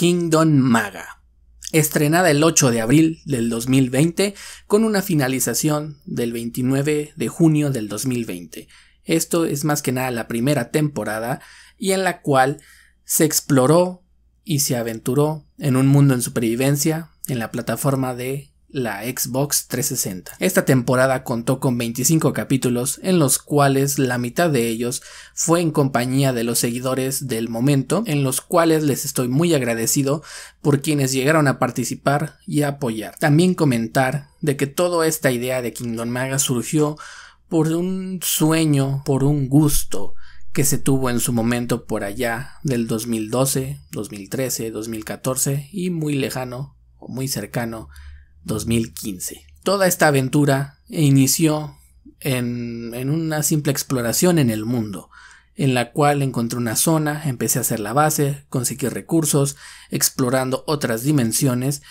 Kingdom Maga, estrenada el 8 de abril del 2020 con una finalización del 29 de junio del 2020. Esto es más que nada la primera temporada y en la cual se exploró y se aventuró en un mundo en supervivencia en la plataforma de la Xbox 360. Esta temporada contó con 25 capítulos en los cuales la mitad de ellos fue en compañía de los seguidores del momento, en los cuales les estoy muy agradecido por quienes llegaron a participar y a apoyar. También comentar de que toda esta idea de Kingdom Maga surgió por un sueño, por un gusto que se tuvo en su momento por allá del 2012, 2013, 2014 y muy lejano o muy cercano 2015. Toda esta aventura inició en, una simple exploración en el mundo, en la cual encontré una zona, empecé a hacer la base, conseguí recursos, explorando otras dimensiones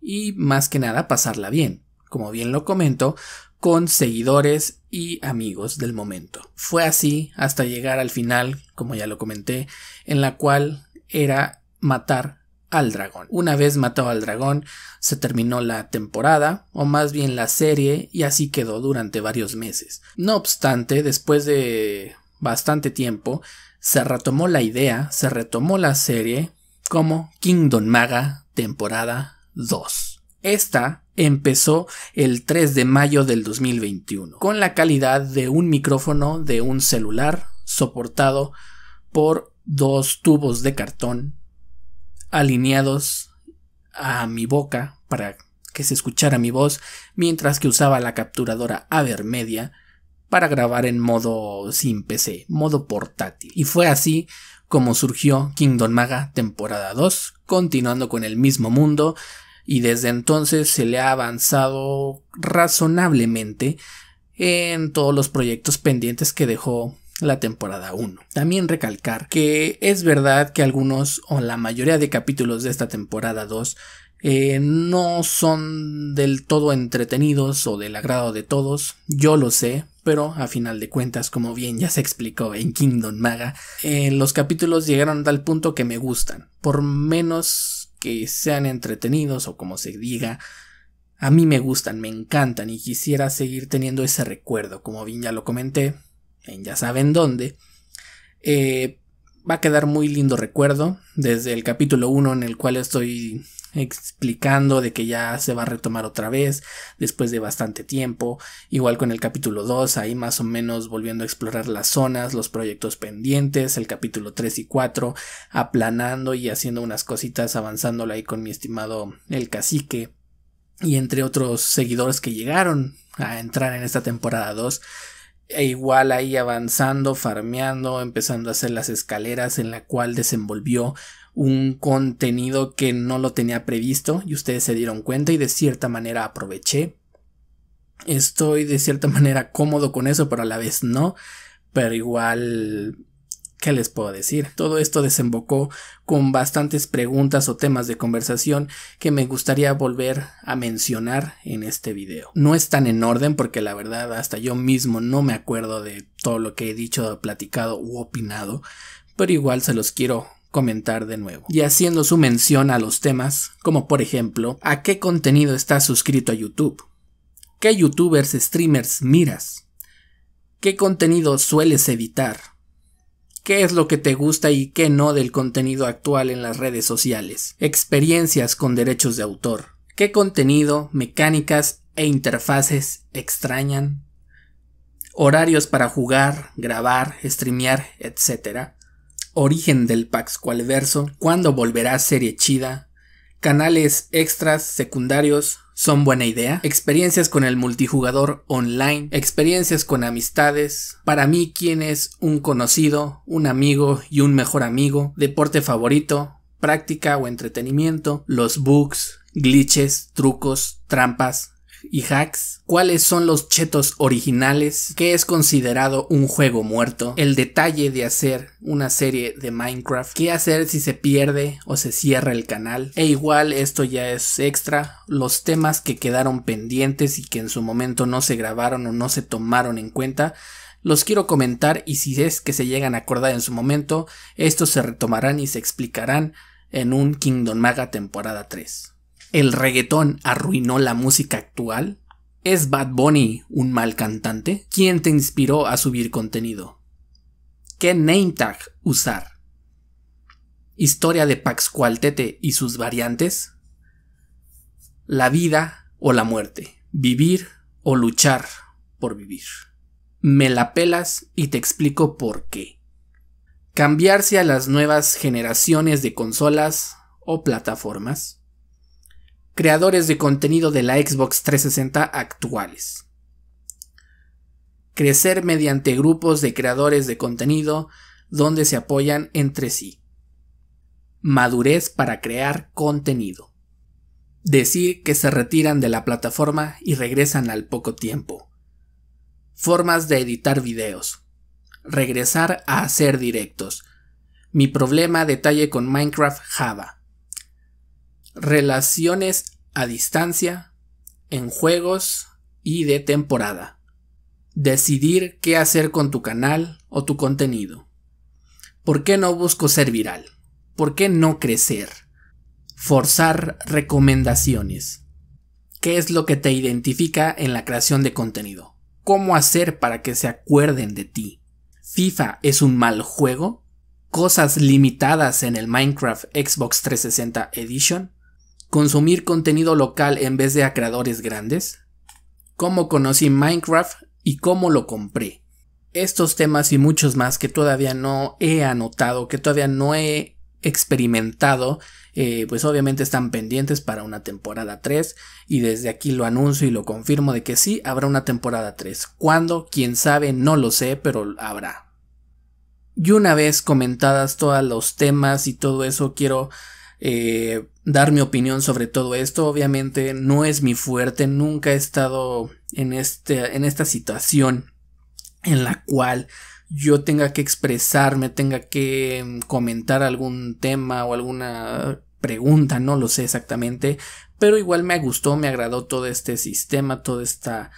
y más que nada pasarla bien, como bien lo comento, con seguidores y amigos del momento. Fue así hasta llegar al final, como ya lo comenté, en la cual era matar al dragón. Una vez matado al dragón, se terminó la temporada, o más bien la serie, y así quedó durante varios meses. No obstante, después de bastante tiempo, se retomó la idea, se retomó la serie como Kingdom Maga temporada 2. Esta empezó el 3 de mayo del 2021, con la calidad de un micrófono de un celular soportado por dos tubos de cartón alineados a mi boca para que se escuchara mi voz, mientras que usaba la capturadora Avermedia para grabar en modo sin PC, modo portátil. Y fue así como surgió Kingdom Maga temporada 2, continuando con el mismo mundo, y desde entonces se le ha avanzado razonablemente en todos los proyectos pendientes que dejó la temporada 1. También recalcar que es verdad que algunos o la mayoría de capítulos de esta temporada 2 eh, no son del todo entretenidos o del agrado de todos, yo lo sé, pero a final de cuentas, como bien ya se explicó en Kingdom Maga, eh, los capítulos llegaron a tal punto que me gustan, por menos que sean entretenidos o como se diga, a mí me gustan, me encantan y quisiera seguir teniendo ese recuerdo, como bien ya lo comenté, en ya saben dónde, eh, va a quedar muy lindo recuerdo desde el capítulo 1 en el cual estoy explicando de que ya se va a retomar otra vez después de bastante tiempo, igual con el capítulo 2, ahí más o menos volviendo a explorar las zonas, los proyectos pendientes, el capítulo 3 y 4, aplanando y haciendo unas cositas, avanzándolo ahí con mi estimado el cacique y entre otros seguidores que llegaron a entrar en esta temporada 2 e igual ahí avanzando, farmeando, empezando a hacer las escaleras en la cual desenvolvió un contenido que no lo tenía previsto y ustedes se dieron cuenta y de cierta manera aproveché. Estoy de cierta manera cómodo con eso, pero a la vez no. Pero igual ¿Qué les puedo decir? Todo esto desembocó con bastantes preguntas o temas de conversación que me gustaría volver a mencionar en este video. No están en orden porque la verdad hasta yo mismo no me acuerdo de todo lo que he dicho, platicado u opinado, pero igual se los quiero comentar de nuevo. Y haciendo su mención a los temas, como por ejemplo, ¿a qué contenido estás suscrito a YouTube? ¿Qué youtubers, streamers miras? ¿Qué contenido sueles editar? qué es lo que te gusta y qué no del contenido actual en las redes sociales, experiencias con derechos de autor, qué contenido, mecánicas e interfaces extrañan, horarios para jugar, grabar, streamear, etc. Origen del Qualverso, cuándo volverá serie chida, canales extras, secundarios, son buena idea, experiencias con el multijugador online, experiencias con amistades, para mí quién es un conocido, un amigo y un mejor amigo, deporte favorito, práctica o entretenimiento, los bugs, glitches, trucos, trampas, y hacks, cuáles son los chetos originales, qué es considerado un juego muerto, el detalle de hacer una serie de Minecraft, qué hacer si se pierde o se cierra el canal, e igual esto ya es extra, los temas que quedaron pendientes y que en su momento no se grabaron o no se tomaron en cuenta, los quiero comentar y si es que se llegan a acordar en su momento, estos se retomarán y se explicarán en un Kingdom Maga temporada 3 el reggaetón arruinó la música actual? ¿Es Bad Bunny un mal cantante? ¿Quién te inspiró a subir contenido? ¿Qué name tag usar? ¿Historia de Paxcualtete y sus variantes? ¿La vida o la muerte? ¿Vivir o luchar por vivir? Me la pelas y te explico por qué. Cambiarse a las nuevas generaciones de consolas o plataformas creadores de contenido de la Xbox 360 actuales. Crecer mediante grupos de creadores de contenido donde se apoyan entre sí. Madurez para crear contenido. Decir que se retiran de la plataforma y regresan al poco tiempo. Formas de editar videos. Regresar a hacer directos. Mi problema detalle con Minecraft Java relaciones a distancia, en juegos y de temporada. Decidir qué hacer con tu canal o tu contenido. ¿Por qué no busco ser viral? ¿Por qué no crecer? Forzar recomendaciones. ¿Qué es lo que te identifica en la creación de contenido? ¿Cómo hacer para que se acuerden de ti? ¿FIFA es un mal juego? ¿Cosas limitadas en el Minecraft Xbox 360 Edition? consumir contenido local en vez de a creadores grandes, cómo conocí Minecraft y cómo lo compré. Estos temas y muchos más que todavía no he anotado, que todavía no he experimentado, eh, pues obviamente están pendientes para una temporada 3 y desde aquí lo anuncio y lo confirmo de que sí, habrá una temporada 3. ¿Cuándo? Quién sabe, no lo sé, pero habrá. Y una vez comentadas todos los temas y todo eso, quiero eh, dar mi opinión sobre todo esto. Obviamente no es mi fuerte, nunca he estado en, este, en esta situación en la cual yo tenga que expresarme, tenga que mm, comentar algún tema o alguna pregunta, no lo sé exactamente, pero igual me gustó, me agradó todo este sistema, toda esta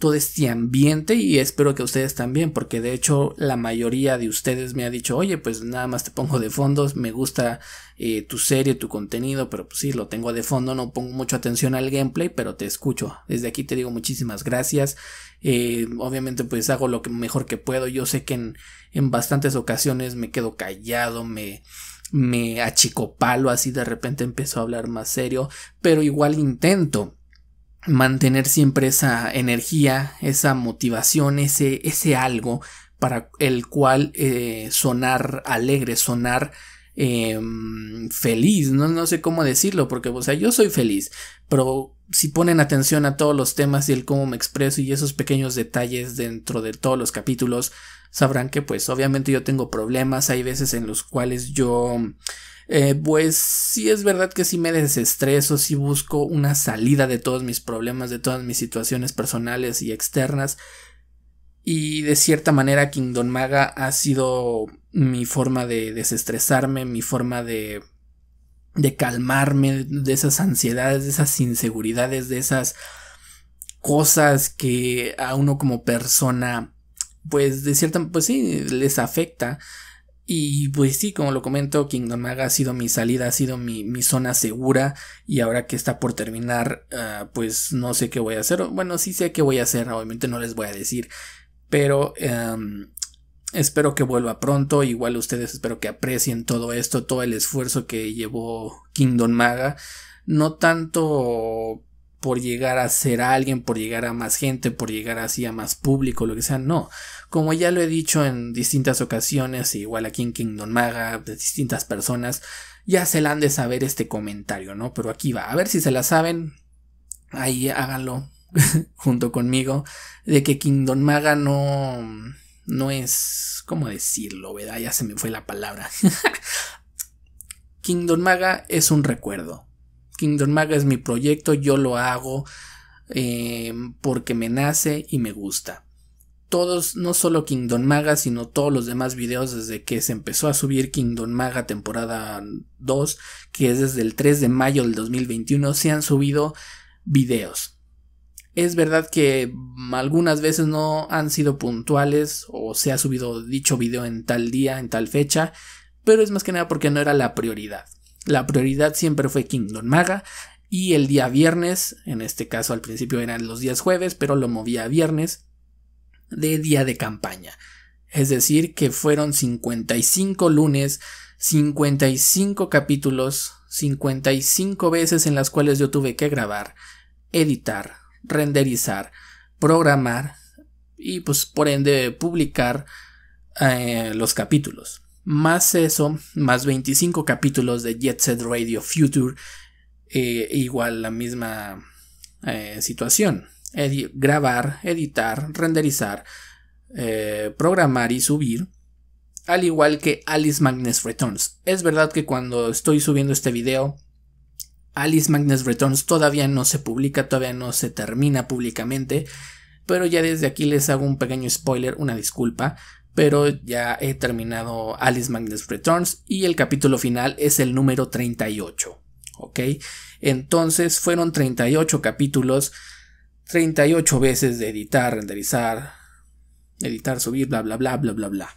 todo este ambiente y espero que ustedes también, porque de hecho la mayoría de ustedes me ha dicho, oye, pues nada más te pongo de fondo, me gusta eh, tu serie, tu contenido, pero pues sí, lo tengo de fondo, no pongo mucha atención al gameplay, pero te escucho. Desde aquí te digo muchísimas gracias. Eh, obviamente pues hago lo mejor que puedo. Yo sé que en, bastantes ocasiones me quedo callado, me me achicopalo así de repente empiezo a hablar más serio, pero igual intento mantener siempre esa energía, esa motivación, ese, ese algo para el cual eh, sonar alegre, sonar em, feliz, no, sé cómo decirlo, porque, o sea, yo soy feliz, pero si ponen atención a todos los temas y el cómo me expreso y esos pequeños detalles dentro de todos los capítulos, sabrán que pues obviamente yo tengo problemas, hay veces en los cuales yo eh, pues sí es verdad que sí me desestreso, sí busco una salida de todos mis problemas, de todas mis situaciones personales y externas. Y de cierta manera Kingdom Maga ha sido mi forma de desestresarme, mi forma de de calmarme de esas ansiedades, de esas inseguridades, de esas cosas que a uno como persona pues de cierta pues sí les afecta y pues sí, como lo comento, Kingdom Maga ha sido mi salida, ha sido mi, zona segura. Y ahora que está por terminar, ah, pues no sé qué voy a hacer. Bueno, sí sé qué voy a hacer, obviamente no les voy a decir. Pero em, espero que vuelva pronto. Igual ustedes espero que aprecien todo esto, todo el esfuerzo que llevó Kingdom Maga. No tanto por llegar a ser alguien, por llegar a más gente, por llegar así a más público, lo que sea, no. Como ya lo he dicho en distintas ocasiones, igual aquí en Kingdom Maga, de distintas personas, ya se la han de saber este comentario, ¿no? Pero aquí va, a ver si se la saben, ahí háganlo junto conmigo, de que Kingdom Maga no, no es, ¿cómo decirlo, verdad? Ya se me fue la palabra. Kingdom Maga es un recuerdo Kingdom Maga es mi proyecto, yo lo hago eh, porque me nace y me gusta. Todos, no solo Kingdom Maga, sino todos los demás videos desde que se empezó a subir Kingdom Maga temporada 2, que es desde el 3 de mayo del 2021, se han subido videos. Es verdad que algunas veces no han sido puntuales o se ha subido dicho video en tal día, en tal fecha, pero es más que nada porque no era la prioridad. La prioridad siempre fue Kingdom Maga y el día viernes, en este caso al principio eran los días jueves, pero lo movía a viernes, de día de campaña. Es decir, que fueron 55 lunes, 55 capítulos, 55 veces en las cuales yo tuve que grabar, editar, renderizar, programar y pues por ende publicar eh, los capítulos más eso, más 25 capítulos de Jet Set Radio Future, eh, igual la misma eh, situación. grabar, editar, renderizar, eh, programar y subir, al igual que Alice Magnus Returns. Es verdad que cuando estoy subiendo este video, Alice Magnus Returns todavía no se publica, todavía no se termina públicamente, pero ya desde aquí les hago un pequeño spoiler, una disculpa pero ya he terminado Alice Magnus Returns y el capítulo final es el número 38. ¿Ok? Entonces fueron 38 capítulos, 38 veces de editar, renderizar, editar, subir, bla, bla, bla, bla, bla, bla.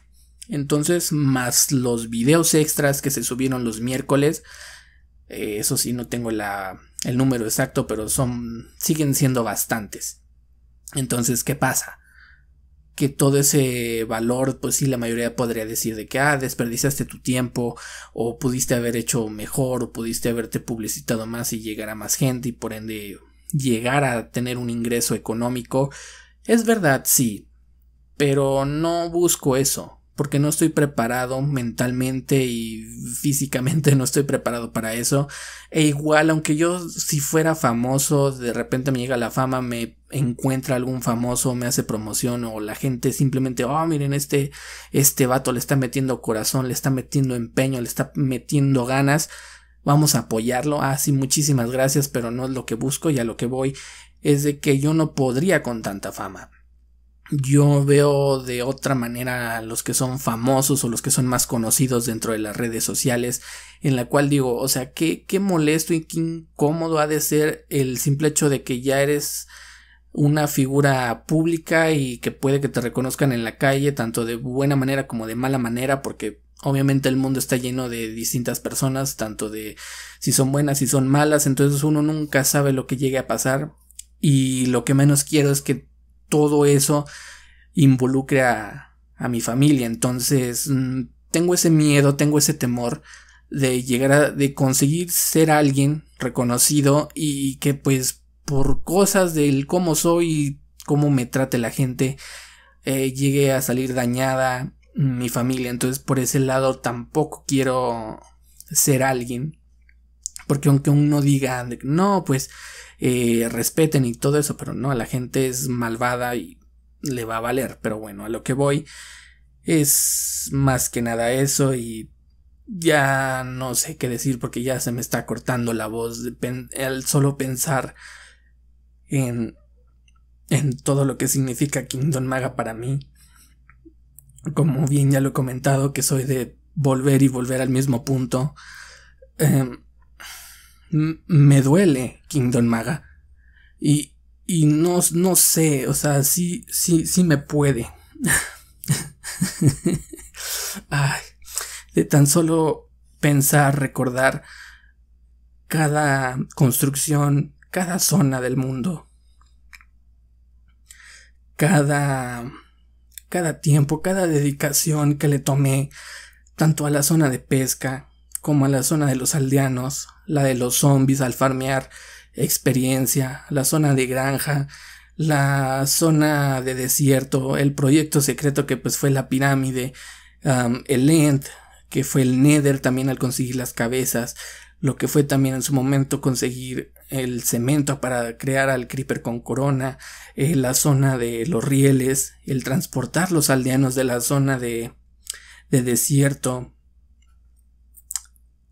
Entonces, más los videos extras que se subieron los miércoles, eh, eso sí, no tengo el número exacto, pero son, siguen siendo bastantes. Entonces, ¿qué pasa? que todo ese valor, pues sí, la mayoría podría decir de que, ah, desperdiciaste tu tiempo, o pudiste haber hecho mejor, o pudiste haberte publicitado más y llegar a más gente, y por ende llegar a tener un ingreso económico. Es verdad, sí, pero no busco eso porque no estoy preparado mentalmente y físicamente no estoy preparado para eso. E igual, aunque yo si fuera famoso, de repente me llega la fama, me encuentra algún famoso, me hace promoción o la gente simplemente, oh, miren, este, este vato le está metiendo corazón, le está metiendo empeño, le está metiendo ganas. Vamos a apoyarlo. Ah, sí, muchísimas gracias, pero no es lo que busco y a lo que voy es de que yo no podría con tanta fama yo veo de otra manera a los que son famosos o los que son más conocidos dentro de las redes sociales, en la cual digo, o sea, qué, qué molesto y qué incómodo ha de ser el simple hecho de que ya eres una figura pública y que puede que te reconozcan en la calle, tanto de buena manera como de mala manera, porque obviamente el mundo está lleno de distintas personas, tanto de si son buenas, si son malas, entonces uno nunca sabe lo que llegue a pasar y lo que menos quiero es que todo eso involucre a, mi familia. Entonces, mm, tengo ese miedo, tengo ese temor de llegar a, de conseguir ser alguien reconocido y que pues por cosas del cómo soy, y cómo me trate la gente, eh, llegue a salir dañada mi familia. Entonces por ese lado tampoco quiero ser alguien. Porque aunque uno diga, no, pues eh, respeten y todo eso, pero no, la gente es malvada y le va a valer, pero bueno, a lo que voy es más que nada eso y ya no sé qué decir porque ya se me está cortando la voz al solo pensar en, en todo lo que significa Kingdom Maga para mí. Como bien ya lo he comentado, que soy de volver y volver al mismo punto. Em, me duele Kingdom Maga. Y, y no, sé, o sea, sí, sí, me puede. de tan solo pensar, recordar cada construcción, cada zona del mundo, cada, cada tiempo, cada dedicación que le tomé, tanto a la zona de pesca, como la zona de los aldeanos, la de los zombies al farmear experiencia, la zona de granja, la zona de desierto, el proyecto secreto que pues fue la pirámide, el End, que fue el Nether también al conseguir las cabezas, lo que fue también en su momento conseguir el cemento para crear al creeper con corona, eh, la zona de los rieles, el transportar los aldeanos de la zona de, de desierto,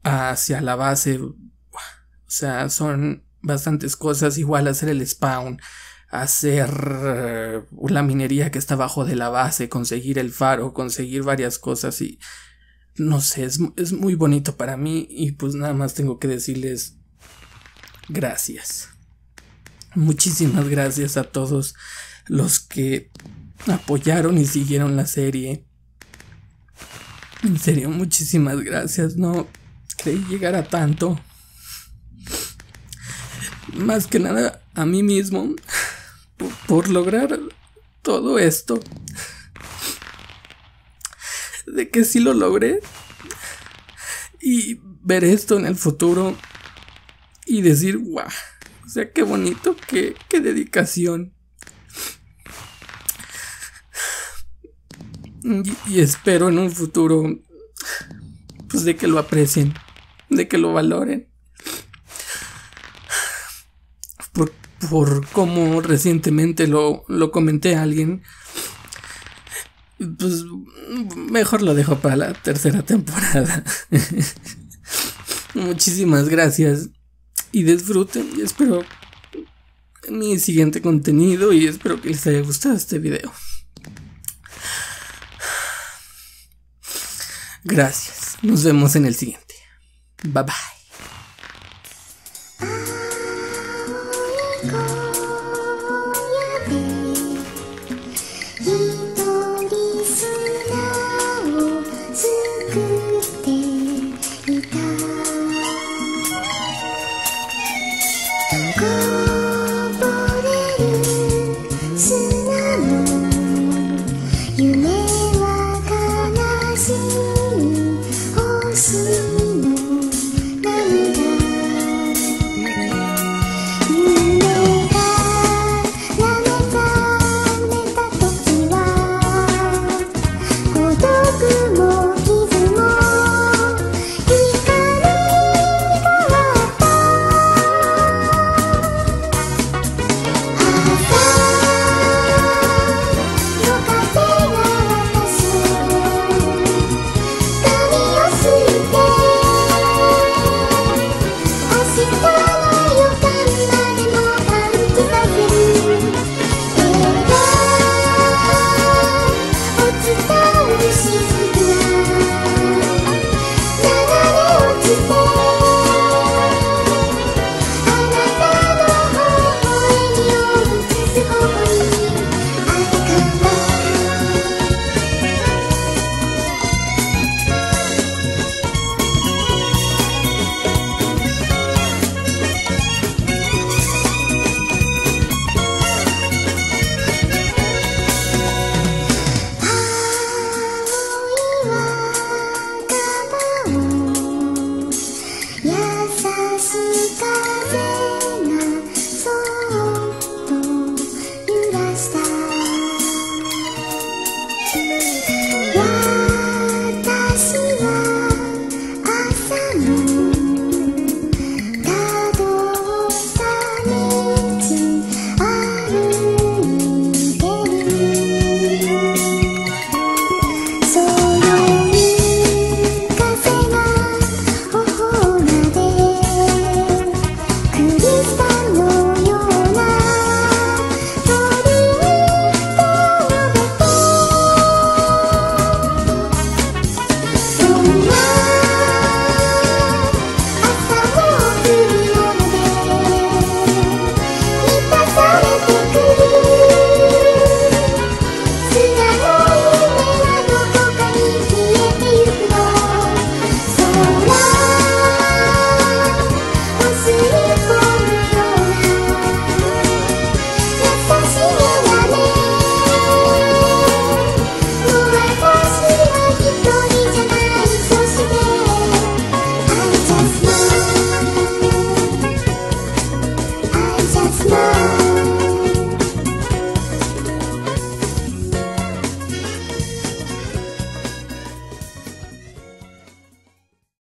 hacia la base. O sea, son bastantes cosas. Igual hacer el spawn, hacer eh, la minería que está abajo de la base, conseguir el faro, conseguir varias cosas y no sé, es, es muy bonito para mí y pues nada más tengo que decirles gracias. Muchísimas gracias a todos los que apoyaron y siguieron la serie. En serio, muchísimas gracias. No, creí llegar a tanto. Más que nada a mí mismo por, lograr todo esto. De que sí lo logré. Y ver esto en el futuro y decir, guau, o sea, qué bonito, qué, qué dedicación. Y, y espero en un futuro, pues de que lo aprecien de que lo valoren. Por, como recientemente lo, lo comenté a alguien, pues mejor lo dejo para la tercera temporada. Muchísimas gracias y disfruten y espero mi siguiente contenido y espero que les haya gustado este video. Gracias, nos vemos en el siguiente. Bye bye.